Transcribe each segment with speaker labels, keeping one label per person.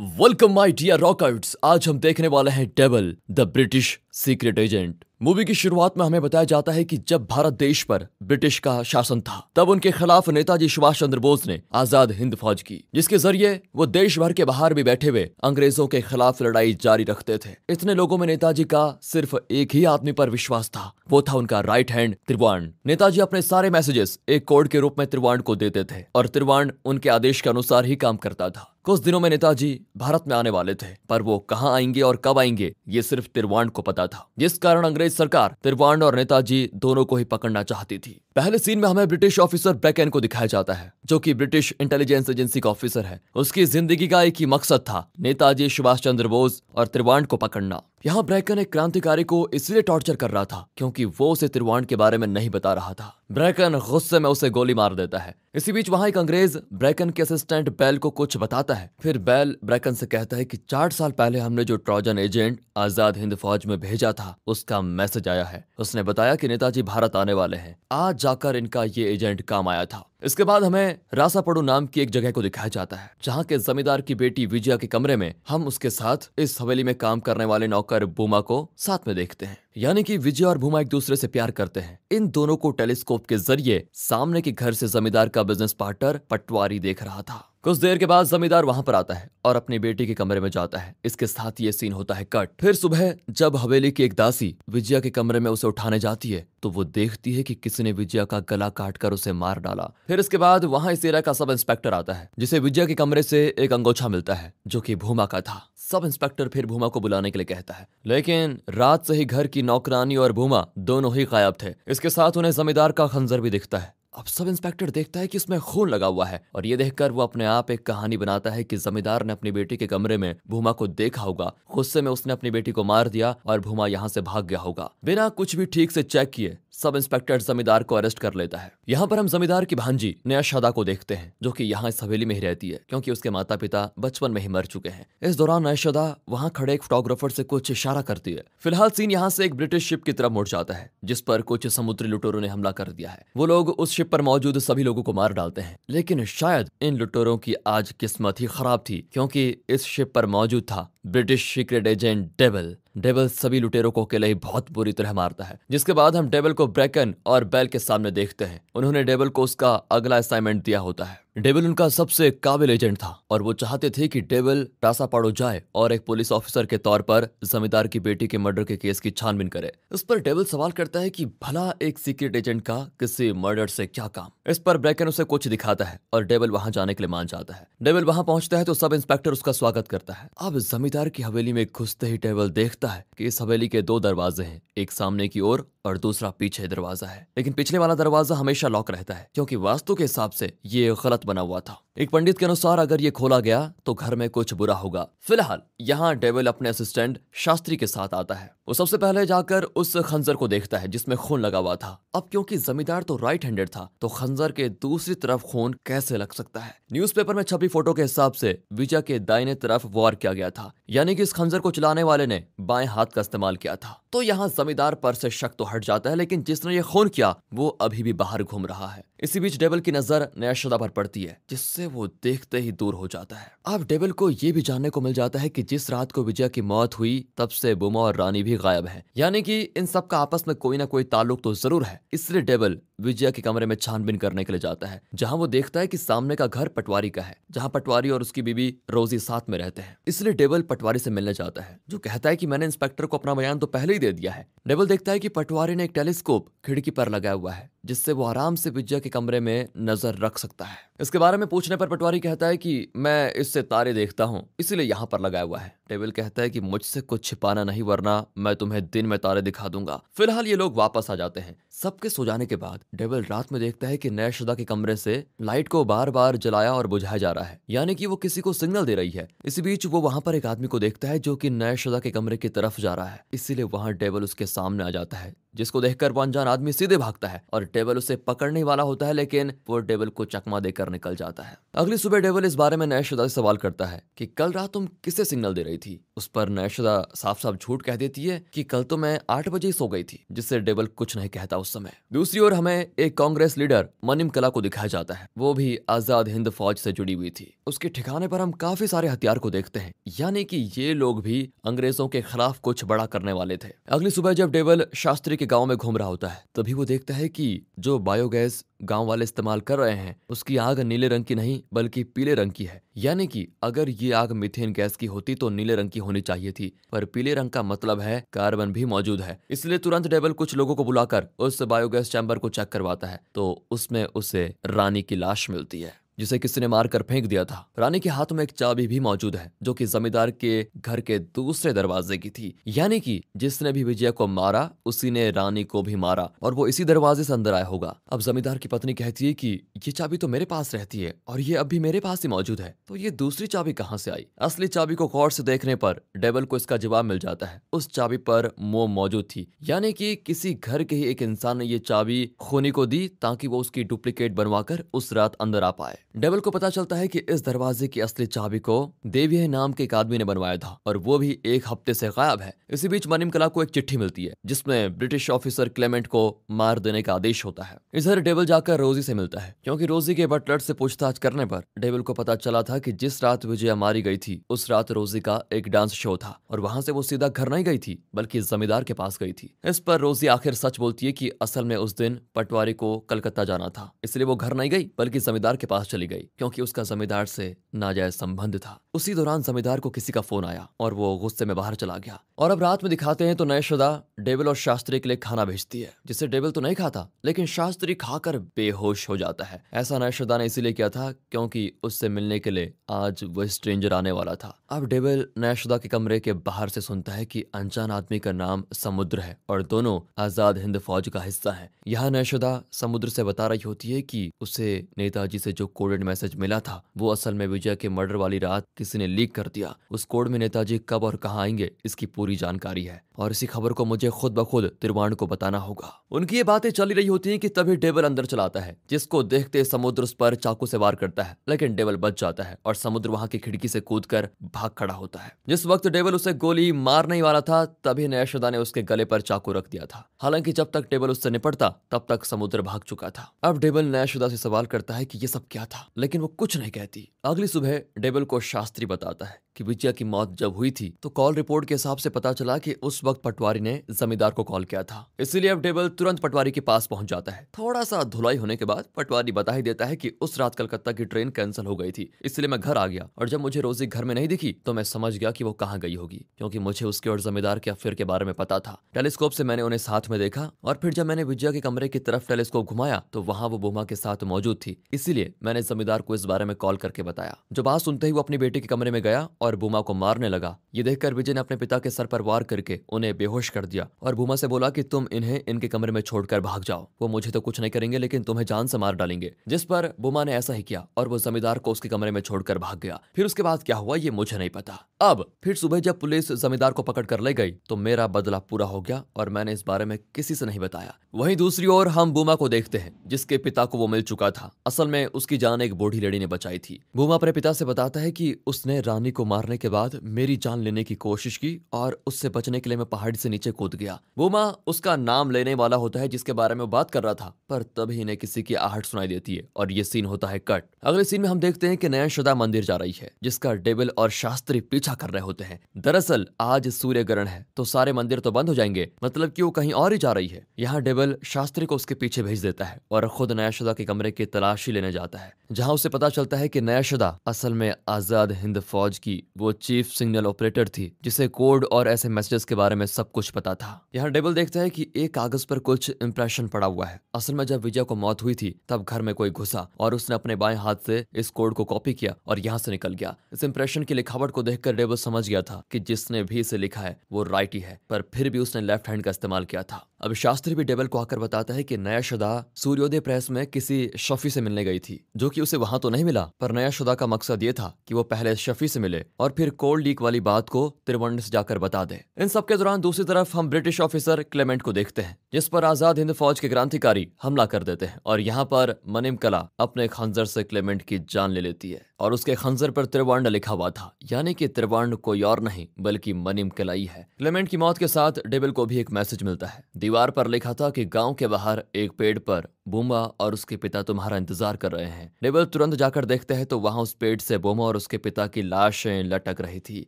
Speaker 1: welcome my dear रॉकआउट्स आज हम देखने वाले हैं डेबल the British secret agent movie की शुरुआत में हमें बताया जाता है कि जब भारत देश पर ब्रिटिश का शासन था तब उनके खिलाफ नेताजी सुभाष चंद्र बोस ने आजाद हिंद फौज की जिसके जरिए वो देश भर के बाहर भी बैठे हुए अंग्रेजों के खिलाफ लड़ाई जारी रखते थे इतने लोगों में नेताजी का सिर्फ एक ही आदमी पर विश्वास था वो था उनका राइट हैंड त्रिवाण नेताजी अपने सारे मैसेजेस एक कोड के रूप में त्रिवाण को देते थे और त्रिवाण उनके आदेश के अनुसार ही काम करता था कुछ दिनों में नेताजी भारत में आने वाले थे पर वो कहाँ आएंगे और कब आएंगे ये सिर्फ तिरवांड को पता था जिस कारण अंग्रेज सरकार तिरवांड और नेताजी दोनों को ही पकड़ना चाहती थी पहले सीन में हमें ब्रिटिश ऑफिसर ब्रैकन को दिखाया जाता है जो कि ब्रिटिश इंटेलिजेंस एजेंसी का ऑफिसर है उसकी जिंदगी का एक ही मकसद था नेताजी सुभाष चंद्र बोस और त्रिवांड को पकड़ना यहाँ ब्रैकन एक क्रांतिकारी को इसलिए टॉर्चर कर रहा था क्योंकि वो उसे त्रिवांड के बारे में नहीं बता रहा था ब्रैकन गुस्से में उसे गोली मार देता है इसी बीच वहाँ एक अंग्रेज ब्रैकन के असिस्टेंट बैल को कुछ बताता है फिर बैल ब्रैकन से कहता है कि चार साल पहले हमने जो ट्रोजन एजेंट आजाद हिंद फौज में भेजा था उसका मैसेज आया है उसने बताया कि नेताजी भारत आने वाले हैं आज जाकर इनका ये एजेंट काम आया था इसके बाद हमें रासापड़ो नाम की एक जगह को दिखाया जाता है जहाँ के जमींदार की बेटी विजया के कमरे में हम उसके साथ इस हवेली में काम करने वाले नौकर बूमा को साथ में देखते हैं यानी कि विजय और भूमा एक दूसरे से प्यार करते हैं इन दोनों को टेलीस्कोप के जरिए सामने के घर से जमींदार का बिजनेस पार्टनर पटवारी देख रहा था कुछ देर के बाद जमींदार वहां पर आता है और अपनी बेटी के कमरे में जाता है इसके साथ ये सीन होता है कट फिर सुबह जब हवेली की एक दासी विजया के कमरे में उसे उठाने जाती है तो वो देखती है कि किसी ने विजया का गला काट कर उसे मार डाला फिर इसके बाद वहां इस एरिया का सब इंस्पेक्टर आता है जिसे विजया के कमरे से एक अंगोछा मिलता है जो की भूमा का था सब इंस्पेक्टर फिर भूमा को बुलाने के लिए कहता है लेकिन रात से ही घर की नौकरानी और भूमा दोनों ही गायब थे इसके साथ उन्हें जमींदार का खंजर भी दिखता है अब सब इंस्पेक्टर देखता है कि उसमें खून लगा हुआ है और ये देखकर वो अपने आप एक कहानी बनाता है कि जमींदार ने अपनी बेटी के कमरे में भूमा को देखा होगा गुस्से में उसने अपनी बेटी को मार दिया और भूमा यहाँ से भाग गया होगा बिना कुछ भी ठीक से चेक किए सब इंस्पेक्टर जमींदार को अरेस्ट कर लेता है यहाँ पर हम जमींदार की भांजी नया शादा को देखते हैं जो कि यहाँ इस हवेली में ही रहती है क्योंकि उसके माता पिता बचपन में ही मर चुके हैं इस दौरान नया शादा वहाँ खड़े एक फोटोग्राफर से कुछ इशारा करती है फिलहाल सीन यहाँ से एक ब्रिटिश शिप की तरफ मुड़ जाता है जिस पर कुछ समुद्री लुटोरों ने हमला कर दिया है वो लोग उस शिप पर मौजूद सभी लोगों को मार डालते हैं लेकिन शायद इन लुटोरों की आज किस्मत ही खराब थी क्योंकि इस शिप पर मौजूद था ब्रिटिश सीक्रेट एजेंट डेबल डेबल सभी लुटेरों को अकेले ही बहुत बुरी तरह मारता है जिसके बाद हम डेबल को ब्रैकन और बेल के सामने देखते हैं उन्होंने डेबल को उसका अगला असाइनमेंट दिया होता है डेविल उनका सबसे काबिल एजेंट था और वो चाहते थे कि डेविल पाड़ो जाए और एक पुलिस ऑफिसर के तौर पर जमींदार की बेटी के मर्डर के केस की छानबीन करे इस पर डेविल सवाल करता है कि भला एक सीक्रेट एजेंट का किसी मर्डर से क्या काम इस पर ब्रैकन उसे कुछ दिखाता है और डेविल वहां जाने के लिए मान जाता है डेविल वहां पहुंचता है तो सब इंस्पेक्टर उसका स्वागत करता है अब जमींदार की हवेली में घुसते ही डेविल देखता है की इस हवेली के दो दरवाजे है एक सामने की ओर और दूसरा पीछे दरवाजा है लेकिन पिछले वाला दरवाजा हमेशा लॉक रहता है क्योंकि वास्तु के हिसाब से ये गलत बना हुआ था एक पंडित के अनुसार अगर ये खोला गया तो घर में कुछ बुरा होगा फिलहाल यहाँ डेविल अपने असिस्टेंट शास्त्री के साथ आता है वो सबसे पहले जाकर उस खंजर को देखता है जिसमें खून लगा हुआ था अब क्योंकि जमींदार तो राइट हैंडेड था तो खंजर के दूसरी तरफ खून कैसे लग सकता है न्यूज़पेपर में छपी फोटो के हिसाब से विजय के दाइने तरफ वार किया गया था यानी कि इस खंजर को चलाने वाले ने बाएं हाथ का इस्तेमाल किया था तो यहाँ जमींदार पर से शक तो हट जाता है लेकिन जिसने ये खून किया वो अभी भी बाहर घूम रहा है इसी बीच डेबल की नजर नयाशदा पर पड़ती है जिससे वो देखते ही दूर हो जाता है अब डेबल को ये भी जानने को मिल जाता है कि जिस रात को विजय की मौत हुई तब से बुमा और रानी भी गायब है यानी कि इन सब का आपस में कोई ना कोई ताल्लुक तो जरूर है इसलिए डेबल विजया के कमरे में छानबीन करने के लिए जाता है जहाँ वो देखता है की सामने का घर पटवारी का है जहाँ पटवारी और उसकी बीबी रोजी साथ में रहते हैं इसलिए डेबल पटवारी से मिलने जाता है जो कहता है की मैंने इंस्पेक्टर को अपना बयान तो पहले ही दे दिया है डेबल देखता है की पटवारी ने एक टेलीस्कोप खिड़की पर लगाया हुआ है जिससे वो आराम से विजया के कमरे में नजर रख सकता है इसके बारे में पूछने पर पटवारी कहता है कि मैं इससे तारे देखता हूँ इसीलिए यहाँ पर लगाया हुआ है टेबल कहता है कि मुझसे कुछ छिपाना नहीं वरना मैं तुम्हें दिन में तारे दिखा दूंगा फिलहाल ये लोग वापस आ जाते हैं सबके सो जाने के बाद डेविल रात में देखता है कि नैशदा के कमरे से लाइट को बार बार जलाया और बुझाया जा रहा है यानी कि वो किसी को सिग्नल दे रही है इसी बीच वो वहाँ पर एक आदमी को देखता है जो की नैशदा के कमरे की तरफ जा रहा है इसीलिए वहाँ डेबल उसके सामने आ जाता है जिसको देखकर वो अनजान आदमी सीधे भागता है और डेबल उसे पकड़ने वाला होता है लेकिन वो डेबल को चकमा देकर निकल जाता है अगली सुबह डेबल इस बारे में नैशदा से सवाल करता है कि कल रात तुम किसे सिग्नल दे रही થઈ उस पर नयशुदा साफ साफ झूठ कह देती है कि कल तो मैं आठ बजे सो गई थी जिससे डेबल कुछ नहीं कहता उस समय दूसरी ओर हमें एक कांग्रेस लीडर मनिम कला को दिखाया जाता है वो भी आजाद हिंद फौज से जुड़ी हुई थी उसके ठिकाने पर हम काफी सारे हथियार को देखते हैं यानी कि ये लोग भी अंग्रेजों के खिलाफ कुछ बड़ा करने वाले थे अगली सुबह जब डेबल शास्त्री के गाँव में घूम रहा होता है तभी वो देखता है की जो बायोगैस गांव वाले इस्तेमाल कर रहे हैं उसकी आग नीले रंग की नहीं बल्कि पीले रंग की है यानी कि अगर ये आग मिथेन गैस की होती तो नीले रंग की होनी चाहिए थी पर पीले रंग का मतलब है कार्बन भी मौजूद है इसलिए तुरंत डेबल कुछ लोगों को बुलाकर उस बायोगैस चैम्बर को चेक करवाता है तो उसमें उसे रानी की लाश मिलती है जिसे किसी ने मारकर फेंक दिया था रानी के हाथ में एक चाबी भी मौजूद है जो कि जमींदार के घर के दूसरे दरवाजे की थी यानी कि जिसने भी विजय को मारा उसी ने रानी को भी मारा और वो इसी दरवाजे से अंदर आया होगा अब जमींदार की पत्नी कहती है कि ये चाबी तो मेरे पास रहती है और ये अब भी मेरे पास ही मौजूद है तो ये दूसरी चाबी कहाँ से आई असली चाबी को गौर से देखने पर डेबल को इसका जवाब मिल जाता है उस चाबी पर मोम मौजूद थी यानी कि किसी घर के ही एक इंसान ने ये चाबी खोनी को दी ताकि वो उसकी डुप्लीकेट बनवाकर उस रात अंदर आ पाए डेबल को पता चलता है कि इस दरवाजे की असली चाबी को देवी नाम के एक आदमी ने बनवाया था और वो भी एक हफ्ते से गायब है इसी बीच मनीम कला को एक चिट्ठी मिलती है जिसमें ब्रिटिश ऑफिसर क्लेमेंट को मार देने का आदेश होता है इधर डेबल जाकर रोजी से मिलता है क्योंकि रोजी के बटलर से पूछताछ करने पर डेबल को पता चला था कि जिस रात विजया मारी गई थी उस रात रोजी का एक डांस शो था और वहां से वो सीधा घर नहीं गई थी बल्कि जमींदार के पास गई थी इस पर रोजी आखिर सच बोलती है की असल में उस दिन पटवारी को कलकत्ता जाना था इसलिए वो घर नहीं गई बल्कि जमींदार के पास चली चली गई क्योंकि उसका जमींदार से नाजायज संबंध था उसी दौरान जमींदार को किसी का फोन आया और वो गुस्से में बाहर चला गया और अब रात में दिखाते हैं तो नयशदा डेबल और शास्त्री के लिए खाना भेजती है जिसे डेबल तो नहीं खाता लेकिन शास्त्री खाकर बेहोश हो जाता है ऐसा नयशदा ने इसीलिए किया था क्योंकि उससे मिलने के लिए आज वो स्ट्रेंजर आने वाला था अब डेबल नयशदा के कमरे के बाहर से सुनता है की अनजान आदमी का नाम समुद्र है और दोनों आजाद हिंद फौज का हिस्सा है यहाँ नयशदा समुद्र से बता रही होती है की उसे नेताजी से जो कोड कोडेड मैसेज मिला था वो असल में विजय के मर्डर वाली रात किसी ने लीक कर दिया उस कोड में नेताजी कब और कहाँ आएंगे इसकी पूरी जानकारी है और इसी खबर को मुझे खुद ब खुद त्रिवाण को बताना होगा उनकी ये बातें चली रही होती है की तभी डेवल अंदर चलाता है जिसको देखते समुद्र उस पर चाकू से वार करता है लेकिन डेवल बच जाता है और समुद्र वहाँ की खिड़की से कूद कर भाग खड़ा होता है जिस वक्त डेवल उसे गोली मारने वाला था तभी नयशदा ने उसके गले पर चाकू रख दिया था हालांकि जब तक डेबल उससे निपटता तब तक समुद्र भाग चुका था अब डेबल नयशुदा से सवाल करता है की ये सब क्या था था लेकिन वो कुछ नहीं कहती अगली सुबह डेबल को शास्त्री बताता है कि विजया की मौत जब हुई थी तो कॉल रिपोर्ट के हिसाब से पता चला कि उस वक्त पटवारी ने जमींदार को कॉल किया था इसीलिए अब टेबल तुरंत पटवारी के पास पहुंच जाता है थोड़ा सा धुलाई होने के बाद पटवारी बता ही देता है कि उस रात कलकत्ता की ट्रेन कैंसिल हो गई थी इसलिए मैं घर आ गया और जब मुझे रोजी घर में नहीं दिखी तो मैं समझ गया कि वो कहाँ गई होगी क्योंकि मुझे उसके और जमींदार के अफेयर के बारे में पता था टेलीस्कोप से मैंने उन्हें साथ में देखा और फिर जब मैंने विजया के कमरे की तरफ टेलीस्कोप घुमाया तो वहाँ वो बोमा के साथ मौजूद थी इसीलिए मैंने जमींदार को इस बारे में कॉल करके बताया जो बात सुनते ही वो अपनी बेटी के कमरे में गया और और भूमा को मारने लगा ये देखकर विजय ने अपने पिता के सर पर वार करके उन्हें बेहोश कर दिया और भूमा से बोला कि तुम इन्हें इनके कमरे में छोड़कर भाग जाओ वो मुझे तो कुछ नहीं करेंगे लेकिन तुम्हें जान से मार डालेंगे जिस पर बुमा ने ऐसा ही किया और वो जमींदार को उसके कमरे में छोड़कर भाग गया फिर उसके बाद क्या हुआ ये मुझे नहीं पता अब फिर सुबह जब पुलिस जमींदार को पकड़ कर ले गई तो मेरा बदला पूरा हो गया और मैंने इस बारे में किसी से नहीं बताया वहीं दूसरी ओर हम बुमा को देखते हैं जिसके पिता को वो मिल चुका था असल में उसकी जान एक बूढ़ी लेडी ने बचाई थी बुमा अपने पिता से बताता है की उसने रानी को मारने के बाद मेरी जान लेने की कोशिश की और उससे बचने के लिए मैं पहाड़ी से नीचे कूद गया वो माँ उसका नाम लेने वाला होता है जिसके बारे में बात कर रहा था पर तभी इन्हें किसी की आहट सुनाई देती है और ये सीन होता है कट अगले सीन में हम देखते हैं कि नया शुदा मंदिर जा रही है जिसका डेबिल और शास्त्री पीछा कर रहे होते हैं दरअसल आज सूर्य ग्रहण है तो सारे मंदिर तो बंद हो जाएंगे मतलब की वो कहीं और ही जा रही है यहाँ डेबल शास्त्री को उसके पीछे भेज देता है और खुद नयाशुदा के कमरे की तलाशी लेने जाता है जहाँ उसे पता चलता है की नयाशुदा असल में आजाद हिंद फौज की वो चीफ सिग्नल ऑपरेटर थी जिसे कोड और ऐसे मैसेजेस के बारे में सब कुछ पता था यहाँ डेबल देखता है कि एक कागज पर कुछ इम्प्रेशन पड़ा हुआ है असल में जब विजय को मौत हुई थी तब घर में कोई घुसा और उसने अपने बाएं हाथ से इस कोड को कॉपी किया और यहाँ से निकल गया इस इम्प्रेशन की लिखावट को देखकर डेबल समझ गया था कि जिसने भी इसे लिखा है वो राइट ही है पर फिर भी उसने लेफ्ट हैंड का इस्तेमाल किया था अब शास्त्री भी डेबल को आकर बताता है कि नया शुदा सूर्योदय प्रेस में किसी शफी से मिलने गई थी जो कि उसे वहां तो नहीं मिला पर नया शुदा का मकसद ये था कि वो पहले शफी से मिले और फिर कोल्ड लीक वाली बात को त्रिवंड्स जाकर बता दे इन सबके दौरान दूसरी तरफ हम ब्रिटिश ऑफिसर क्लेमेंट को देखते हैं जिस पर आजाद हिंद फौज के क्रांतिकारी हमला कर देते हैं और यहाँ पर मनिम कला अपने खंजर से क्लेमेंट की जान ले लेती है और उसके खंजर पर त्रिवर्ण लिखा हुआ था यानी कि त्रिवर्ण कोई और नहीं बल्कि मनिम कलाई है क्लेमेंट की मौत के साथ डेबिल को भी एक मैसेज मिलता है दीवार पर लिखा था कि गांव के बाहर एक पेड़ पर बोमा और उसके पिता तुम्हारा इंतजार कर रहे हैं डेबिल तुरंत जाकर देखते हैं तो वहां उस पेड़ से बोमा और उसके पिता की लाशें लटक रही थी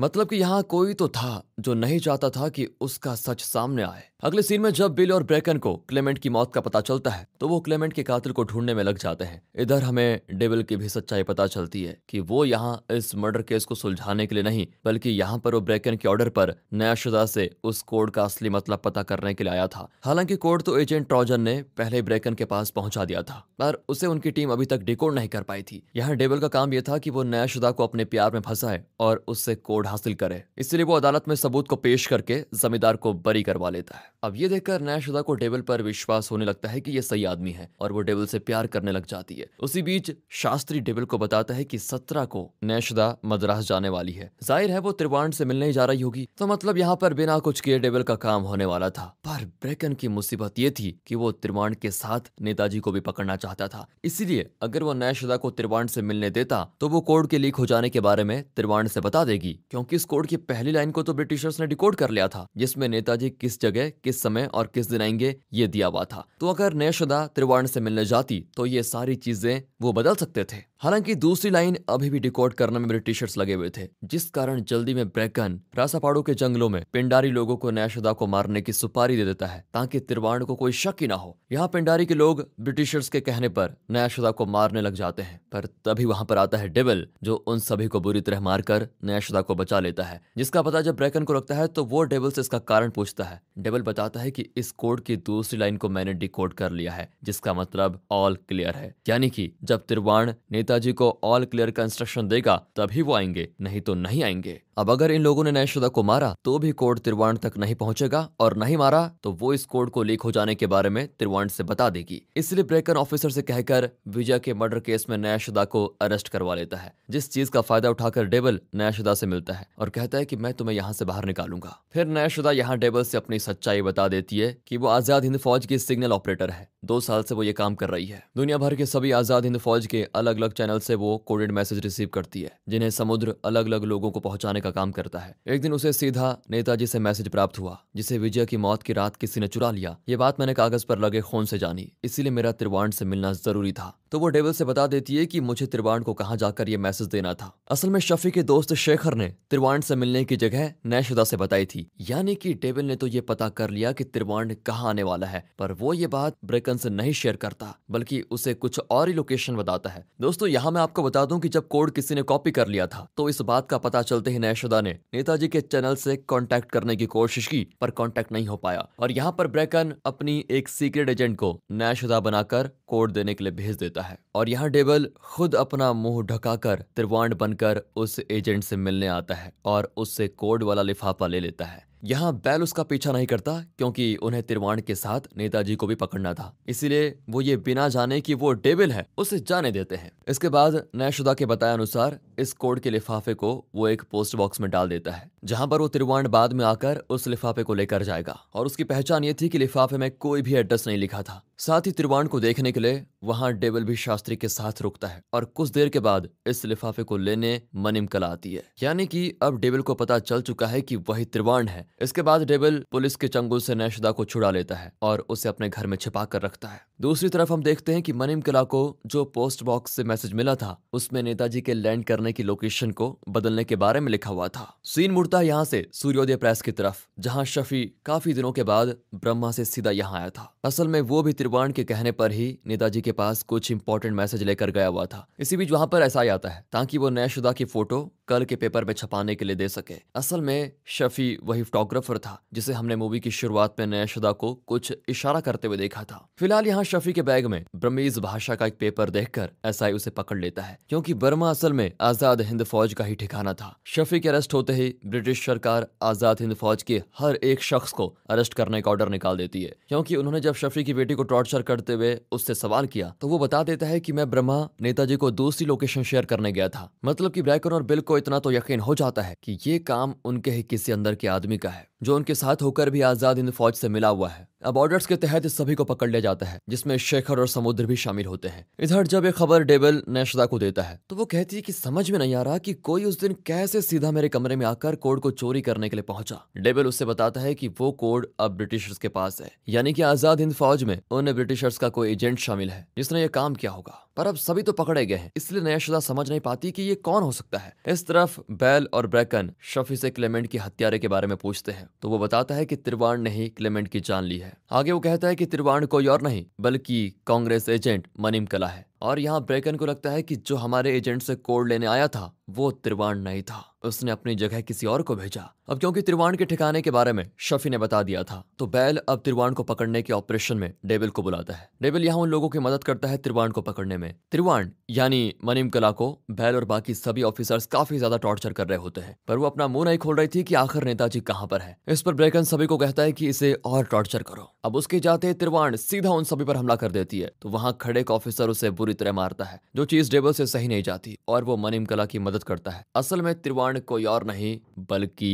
Speaker 1: मतलब की यहाँ कोई तो था जो नहीं चाहता था कि उसका सच सामने आए अगले सीन में जब बिल और ब्रेकन को क्लेमेंट की मौत का पता चलता है तो वो क्लेमेंट के कातिल को ढूंढने में लग जाते हैं इधर हमें डेविल की भी सच्चाई पता चलती है कि वो यहाँ इस मर्डर केस को सुलझाने के लिए नहीं बल्कि यहाँ पर वो ब्रेकन के ऑर्डर पर नया शुदा से उस कोड का असली मतलब पता करने के लिए आया था हालांकि कोड तो एजेंट ट्रॉजन ने पहले ब्रेकन के पास पहुंचा दिया था पर उसे उनकी टीम अभी तक डिकोड नहीं कर पाई थी यहाँ डेबल का काम यह था कि वो नया शुदा को अपने प्यार में फंसाए और उससे कोड हासिल करे इसलिए वो अदालत में सबूत को पेश करके जमींदार को बरी करवा लेता है अब ये देखकर नयाशुदा को डेबल पर विश्वास होने लगता है कि ये सही आदमी है और वो डेबल से प्यार करने लग जाती है उसी बीच शास्त्री डेबल को बताता है कि सत्रह को नयाशुदा मद्रास जाने वाली है जाहिर है वो त्रिवाण से मिलने जा रही होगी तो मतलब यहाँ पर बिना कुछ किए डेबल का काम होने वाला था पर ब्रेकन की मुसीबत ये थी कि वो त्रिवाण के साथ नेताजी को भी पकड़ना चाहता था इसीलिए अगर वो नयाशुदा को त्रिवाण से मिलने देता तो वो कोड के लीक हो जाने के बारे में त्रिवाण से बता देगी क्योंकि इस कोड की पहली लाइन को तो ब्रिटिशर्स ने डिकोड कर लिया था जिसमें नेताजी किस जगह किस समय और किस दिन आएंगे ये दिया हुआ था तो अगर नयशुदा त्रिवर्ण से मिलने जाती तो ये सारी चीजें वो बदल सकते थे हालांकि दूसरी लाइन अभी भी डिकोड करने में ब्रिटिशर्स लगे हुए थे जिस कारण जल्दी में ब्रैकन रासापाड़ो के जंगलों में पिंडारी लोगों को नयाशदा को मारने की सुपारी दे देता है ताकि तिरवाण को कोई शक ही ना हो यहाँ पिंडारी के लोग ब्रिटिशर्स के कहने पर नयाशदा को मारने लग जाते हैं पर तभी वहां पर आता है डेबल जो उन सभी को बुरी तरह मारकर नयाशदा को बचा लेता है जिसका पता जब ब्रैकन को लगता है तो वो डेबल से इसका कारण पूछता है डेबल बताता है की इस कोड की दूसरी लाइन को मैंने डिकोड कर लिया है जिसका मतलब ऑल क्लियर है यानी की जब तिरवाण नेता पिताजी को ऑल क्लियर का इंस्ट्रक्शन देगा तभी वो आएंगे नहीं तो नहीं आएंगे अब अगर इन लोगों ने नयशुदा को मारा तो भी कोड तिरवाण तक नहीं पहुंचेगा और नहीं मारा तो वो इस कोड को लीक हो जाने के बारे में तिरवाण से बता देगी इसलिए ब्रेकन ऑफिसर से कहकर विजय के मर्डर केस में नयाशुदा को अरेस्ट करवा लेता है जिस चीज का फायदा उठाकर डेबल नयाशुदा से मिलता है और कहता है की मैं तुम्हें यहाँ से बाहर निकालूंगा फिर नयाशुदा यहाँ डेबल से अपनी सच्चाई बता देती है की वो आजाद हिंद फौज की सिग्नल ऑपरेटर है दो साल से वो ये काम कर रही है दुनिया भर के सभी आजाद हिंद फौज के अलग अलग चैनल से वो कोडेड मैसेज रिसीव करती है जिन्हें समुद्र अलग अलग लोगों को पहुंचाने का का काम करता है एक दिन उसे सीधा नेताजी से मैसेज प्राप्त हुआ जिसे विजय की मौत की रात किसी ने चुरा लिया ये बात मैंने कागज पर लगे खून से जानी इसीलिए मेरा त्रिवाण से मिलना जरूरी था तो वो टेबल से बता देती है कि मुझे त्रिवाण को कहाँ जाकर ये मैसेज देना था असल में शफी के दोस्त शेखर ने त्रिवाण से मिलने की जगह नैशदा से बताई थी यानी कि टेबल ने तो ये पता कर लिया कि त्रिवाण कहाँ आने वाला है पर वो ये बात ब्रेकन से नहीं शेयर करता बल्कि उसे कुछ और ही लोकेशन बताता है दोस्तों यहाँ मैं आपको बता दूँ कि जब कोड किसी ने कॉपी कर लिया था तो इस बात का पता चलते ही नैशदा ने नेताजी के चैनल से कॉन्टेक्ट करने की कोशिश की पर कॉन्टेक्ट नहीं हो पाया और यहाँ पर ब्रेकन अपनी एक सीक्रेट एजेंट को नैशदा बनाकर कोड देने के लिए भेज देता होता है और यहाँ डेबल खुद अपना मुंह ढकाकर त्रिवांड बनकर उस एजेंट से मिलने आता है और उससे कोड वाला लिफाफा ले लेता है यहाँ बैल उसका पीछा नहीं करता क्योंकि उन्हें तिरवाण के साथ नेताजी को भी पकड़ना था इसीलिए वो ये बिना जाने कि वो डेविल है उसे जाने देते हैं इसके बाद नयशुदा के बताए अनुसार इस कोड के लिफाफे को वो एक पोस्ट बॉक्स में डाल देता है जहाँ पर वो तिरवाण बाद में आकर उस लिफाफे को लेकर जाएगा और उसकी पहचान ये थी कि लिफाफे में कोई भी एड्रेस नहीं लिखा था साथ ही तिरवाण को देखने के लिए वहाँ डेविल भी शास्त्री के साथ रुकता है और कुछ देर के बाद इस लिफाफे को लेने मनिम कला आती है यानी कि अब डेविल को पता चल चुका है कि वही तिरवाण है इसके बाद डेबिल पुलिस के चंगुल से नैशदा को छुड़ा लेता है और उसे अपने घर में छिपा कर रखता है दूसरी तरफ हम देखते हैं कि मनीम किला को जो पोस्ट बॉक्स से मैसेज मिला था उसमें नेताजी के लैंड करने की लोकेशन को बदलने के बारे में लिखा हुआ था सीन मुड़ता यहाँ से सूर्योदय प्रेस की तरफ जहाँ शफी काफी दिनों के बाद ब्रह्मा से सीधा यहाँ आया था असल में वो भी त्रिवाण के कहने पर ही नेताजी के पास कुछ इंपॉर्टेंट मैसेज लेकर गया हुआ था इसी बीच वहाँ पर ऐसा ही आता है ताकि वो नयशुदा की फोटो कल के पेपर में छपाने के लिए दे सके असल में शफी वही फोटोग्राफर था जिसे हमने मूवी की शुरुआत में नयाशुदा को कुछ इशारा करते हुए देखा था फिलहाल यहाँ शफी के बैग में ब्रमीज भाषा का एक पेपर देख कर उसे पकड़ लेता है क्योंकि बर्मा असल में आजाद हिंद फौज का ही ठिकाना था शफी के अरेस्ट होते ही ब्रिटिश सरकार आजाद हिंद फौज के हर एक शख्स को अरेस्ट करने का ऑर्डर निकाल देती है क्योंकि उन्होंने जब शफी की बेटी को टॉर्चर करते हुए उससे सवाल किया तो वो बता देता है कि मैं ब्रह्मा नेताजी को दूसरी लोकेशन शेयर करने गया था मतलब कि ब्रैकन और बिल को इतना तो यकीन हो जाता है कि ये काम उनके ही किसी अंदर के आदमी का का है जो उनके साथ होकर भी आजाद हिंद फौज से मिला हुआ है अब ऑर्डर्स के तहत इस सभी को पकड़ लिया जाता है जिसमें शेखर और समुद्र भी शामिल होते हैं इधर जब ये खबर डेबल नैशदा को देता है तो वो कहती है कि समझ में नहीं आ रहा कि कोई उस दिन कैसे सीधा मेरे कमरे में आकर कोड को चोरी करने के लिए पहुंचा डेबल उससे बताता है कि वो कोड अब ब्रिटिशर्स के पास है यानी कि आजाद हिंद फौज में उन ब्रिटिशर्स का कोई एजेंट शामिल है जिसने ये काम किया होगा और अब सभी तो पकड़े गए हैं इसलिए नयाशुदा समझ नहीं पाती कि ये कौन हो सकता है इस तरफ बैल और ब्रैकन शफी से क्लेमेंट की हत्यारे के बारे में पूछते हैं तो वो बताता है कि त्रिवाण ने ही क्लेमेंट की जान ली है आगे वो कहता है कि त्रिवाण कोई और नहीं बल्कि कांग्रेस एजेंट मनीम कला है और यहाँ ब्रेकन को लगता है कि जो हमारे एजेंट से कोड लेने आया था वो त्रिवाण नहीं था उसने अपनी जगह किसी और को भेजा अब क्योंकि त्रिवाण के ठिकाने के बारे में शफी ने बता दिया था तो बैल अब त्रिवाण को पकड़ने के ऑपरेशन में डेबिल को बुलाता है डेबिल यहाँ उन लोगों की मदद करता है त्रिवाण को पकड़ने में त्रिवाण यानी मनीम कला को बैल और बाकी सभी ऑफिसर्स काफी ज्यादा टॉर्चर कर रहे होते हैं पर वो अपना मुंह नहीं खोल रही थी कि आखिर नेताजी कहाँ पर है इस पर ब्रेकन सभी को कहता है कि इसे और टॉर्चर करो अब उसके जाते त्रिवाण सीधा उन सभी पर हमला कर देती है तो वहाँ खड़े एक ऑफिसर उसे बुरी बुरी तरह मारता है जो चीज डेबल से सही नहीं जाती और वो मनीम कला की मदद करता है असल में त्रिवाण कोई और नहीं बल्कि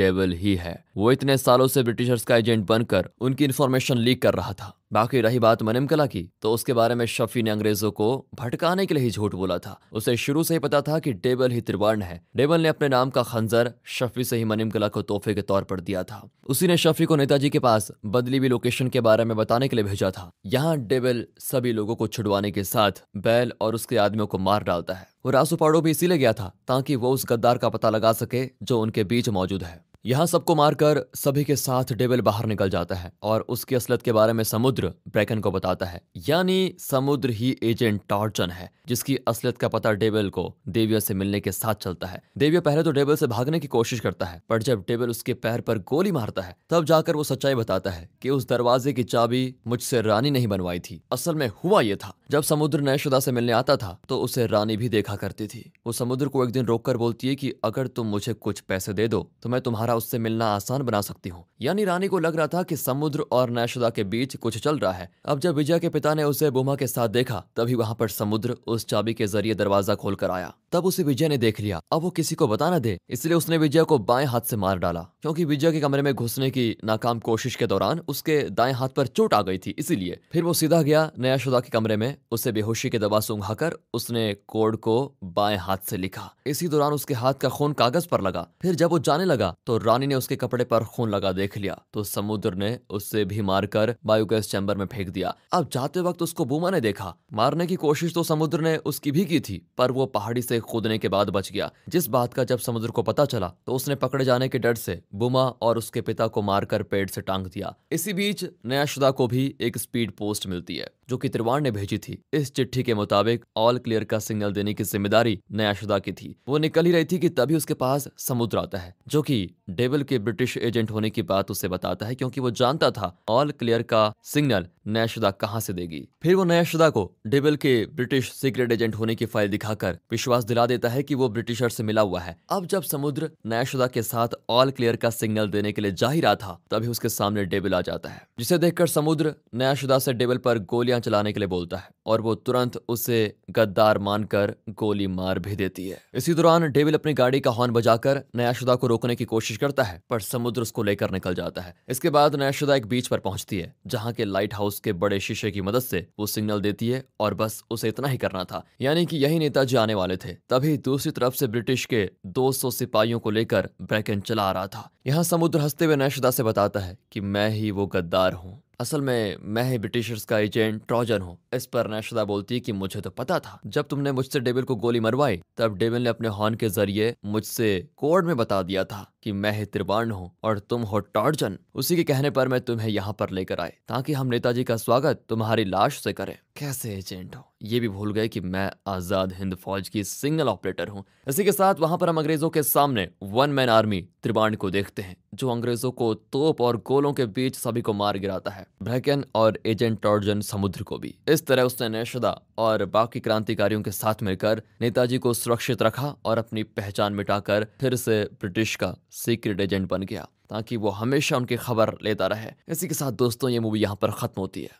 Speaker 1: डेबल ही है वो इतने सालों से ब्रिटिशर्स का एजेंट बनकर उनकी इन्फॉर्मेशन लीक कर रहा था बाकी रही बात मनिम कला की तो उसके बारे में शफी ने अंग्रेजों को भटकाने के लिए ही झूठ बोला था उसे शुरू से ही पता था कि डेबल ही त्रिवर्ण है डेबल ने अपने नाम का खंजर शफी से ही मनिम कला को तोहफे के तौर पर दिया था उसी ने शफी को नेताजी के पास बदली हुई लोकेशन के बारे में बताने के लिए भेजा था यहाँ डेबल सभी लोगों को छुड़वाने के साथ बैल और उसके आदमियों को मार डालता है वो पाड़ो भी इसीलिए गया था ताकि वो उस गद्दार का पता लगा सके जो उनके बीच मौजूद है यहाँ सबको मारकर सभी के साथ डेविल बाहर निकल जाता है और उसकी असलत के बारे में समुद्र ब्रैकन को बताता है यानी समुद्र ही एजेंट टॉर्चन है जिसकी असलत का पता डेविल को देविया से मिलने के साथ चलता है देविया पहले तो डेविल से भागने की कोशिश करता है पर जब डेविल उसके पैर पर गोली मारता है तब जाकर वो सच्चाई बताता है की उस दरवाजे की चाबी मुझसे रानी नहीं बनवाई थी असल में हुआ ये था जब समुद्र नयशुदा से मिलने आता था तो उसे रानी भी देखा करती थी वो समुद्र को एक दिन रोक बोलती है की अगर तुम मुझे कुछ पैसे दे दो तो मैं तुम्हारा द्वारा उससे मिलना आसान बना सकती हूँ यानी रानी को लग रहा था कि समुद्र और नैशदा के बीच कुछ चल रहा है अब जब विजय के पिता ने उसे बुमा के साथ देखा तभी वहाँ पर समुद्र उस चाबी के जरिए दरवाजा खोल कर आया तब उसे विजय ने देख लिया अब वो किसी को बता न दे इसलिए उसने विजय को बाएं हाथ से मार डाला क्योंकि विजय के कमरे में घुसने की नाकाम कोशिश के दौरान उसके दाएं हाथ पर चोट आ गई थी इसीलिए फिर वो सीधा गया नयाशुदा के कमरे में उसे बेहोशी के दबा सूंघाकर उसने कोड को बाएं हाथ से लिखा इसी दौरान उसके हाथ का खून कागज पर लगा फिर जब वो जाने लगा तो रानी ने उसके कपड़े पर खून लगा देख लिया तो समुद्र ने उससे भी मारकर बायोगैस चैम्बर में फेंक दिया अब जाते वक्त उसको बूमा ने देखा मारने की कोशिश तो समुद्र ने उसकी भी की थी पर वो पहाड़ी से कूदने के बाद बच गया जिस बात का जब समुद्र को पता चला तो उसने पकड़े जाने के डर से बुमा और उसके पिता को मारकर पेड़ से टांग दिया इसी बीच नयाशुदा को भी एक स्पीड पोस्ट मिलती है जो कि त्रिवाण ने भेजी थी इस चिट्ठी के मुताबिक ऑल क्लियर का सिग्नल देने की जिम्मेदारी नयाशुदा की थी वो निकल ही रही थी कि तभी उसके पास समुद्र आता है जो कि डेविल के ब्रिटिश एजेंट होने की बात उसे बताता है क्योंकि वो जानता था ऑल क्लियर का सिग्नल नयाशुदा कहाँ से देगी फिर वो नयाशुदा को डेविल के ब्रिटिश सीक्रेट एजेंट होने की फाइल दिखाकर विश्वास दिला देता है कि वो ब्रिटिशर से मिला हुआ है अब जब समुद्र नयाशुदा के साथ ऑल क्लियर का सिग्नल देने के लिए जा ही रहा था तभी उसके सामने डेबिल आ जाता है जिसे देखकर समुद्र नयाशुदा से डेबिल पर गोलियां गोलियां चलाने के लिए बोलता है और वो तुरंत उसे गद्दार मानकर गोली मार भी देती है इसी दौरान डेविल अपनी गाड़ी का हॉर्न बजाकर नयाशुदा को रोकने की कोशिश करता है पर समुद्र उसको लेकर निकल जाता है इसके बाद नयाशुदा एक बीच पर पहुंचती है जहाँ के लाइट हाउस के बड़े शीशे की मदद से वो सिग्नल देती है और बस उसे इतना ही करना था यानी कि यही नेताजी आने वाले थे तभी दूसरी तरफ से ब्रिटिश के 200 सिपाहियों को लेकर ब्रैकन चला आ रहा था यहाँ समुद्र हंसते हुए नयाशुदा से बताता है कि मैं ही वो गद्दार हूँ असल में मैं ही ब्रिटिशर्स का एजेंट ट्रॉजन हूँ इस पर नैशदा बोलती है कि मुझे तो पता था जब तुमने मुझसे डेविल को गोली मरवाई तब डेविल ने अपने हॉर्न के जरिए मुझसे कोड में बता दिया था कि मैं ही त्रिवाण हूँ और तुम हो टॉर्जन उसी के कहने पर मैं तुम्हें यहाँ पर लेकर आए ताकि हम नेताजी का स्वागत तुम्हारी लाश से करें कैसे एजेंट हो ये भी भूल गए कि मैं आज़ाद हिंद फौज की सिंगल ऑपरेटर हूँ इसी के साथ वहां पर हम अंग्रेज़ों के सामने वन मैन आर्मी त्रिबाण को देखते हैं जो अंग्रेज़ों को तोप और गोलों के बीच सभी को मार गिराता है ब्रैकन और एजेंट टॉर्जन समुद्र को भी इस तरह उसने नैशदा और बाकी क्रांतिकारियों के साथ मिलकर नेताजी को सुरक्षित रखा और अपनी पहचान मिटाकर फिर से ब्रिटिश का सीक्रेट एजेंट बन गया ताकि वो हमेशा उनकी खबर लेता रहे इसी के साथ दोस्तों ये मूवी यहाँ पर खत्म होती है